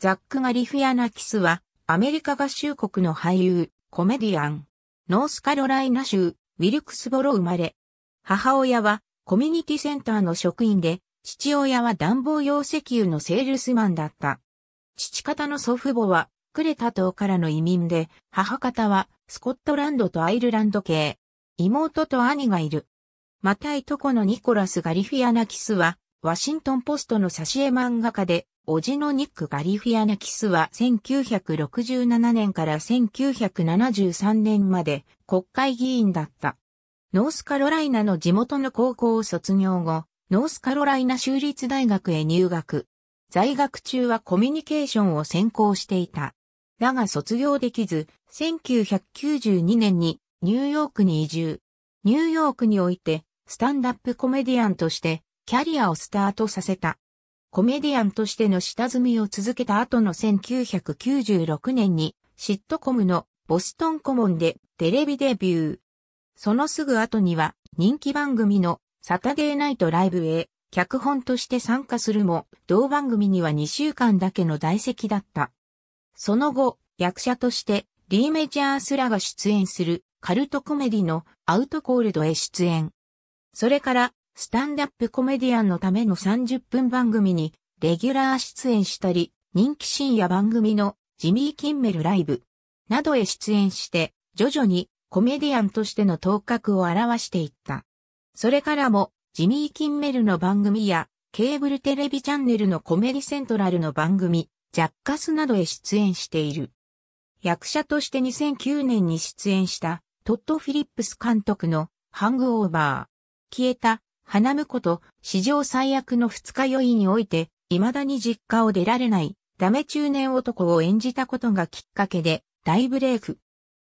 ザック・ガリフィアナキスは、アメリカ合衆国の俳優、コメディアン。ノースカロライナ州、ウィルクスボロ生まれ。母親は、コミュニティセンターの職員で、父親は暖房用石油のセールスマンだった。父方の祖父母は、クレタ島からの移民で、母方は、スコットランドとアイルランド系。妹と兄がいる。またいとこのニコラス・ガリフィアナキスは、ワシントンポストの挿絵漫画家で、おじのニック・ガリフィアナキスは1967年から1973年まで国会議員だった。ノースカロライナの地元の高校を卒業後、ノースカロライナ州立大学へ入学。在学中はコミュニケーションを専攻していた。だが卒業できず、1992年にニューヨークに移住。ニューヨークにおいて、スタンダップコメディアンとして、キャリアをスタートさせた。コメディアンとしての下積みを続けた後の1996年に、シットコムのボストンコモンでテレビデビュー。そのすぐ後には人気番組のサタデーナイトライブへ脚本として参加するも、同番組には2週間だけの在籍だった。その後、役者としてリーメジャースらが出演するカルトコメディのアウトコールドへ出演。それからスタンダップコメディアンのための30分番組にレギュラー出演したり、人気深夜番組のジミー・キンメルライブなどへ出演して、徐々にコメディアンとしての頭角を表していった。それからもジミー・キンメルの番組やケーブルテレビチャンネルのコメディセントラルの番組、ジャッカスなどへ出演している。役者として2009年に出演したトッド・フィリップス監督のハングオーバー、消えた花婿と史上最悪の二日酔いにおいて、未だに実家を出られない、ダメ中年男を演じたことがきっかけで、大ブレイク。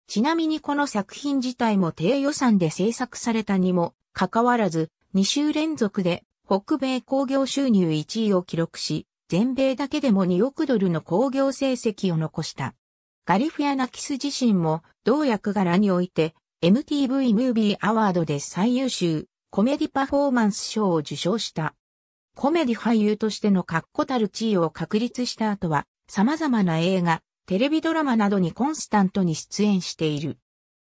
ちなみにこの作品自体も低予算で制作されたにも、かかわらず、2週連続で、北米工業収入1位を記録し、全米だけでも2億ドルの工業成績を残した。ガリフィアナキス自身も、同役柄において、MTV ムービーアワードで最優秀、コメディパフォーマンス賞を受賞した。コメディ俳優としての確固たる地位を確立した後は、様々な映画、テレビドラマなどにコンスタントに出演している。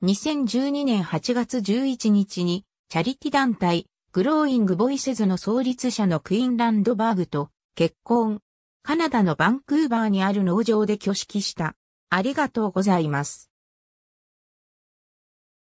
2012年8月11日に、チャリティ団体、グローイング・ボイセズの創立者のクイーンランドバーグと結婚。カナダのバンクーバーにある農場で挙式した。ありがとうございます。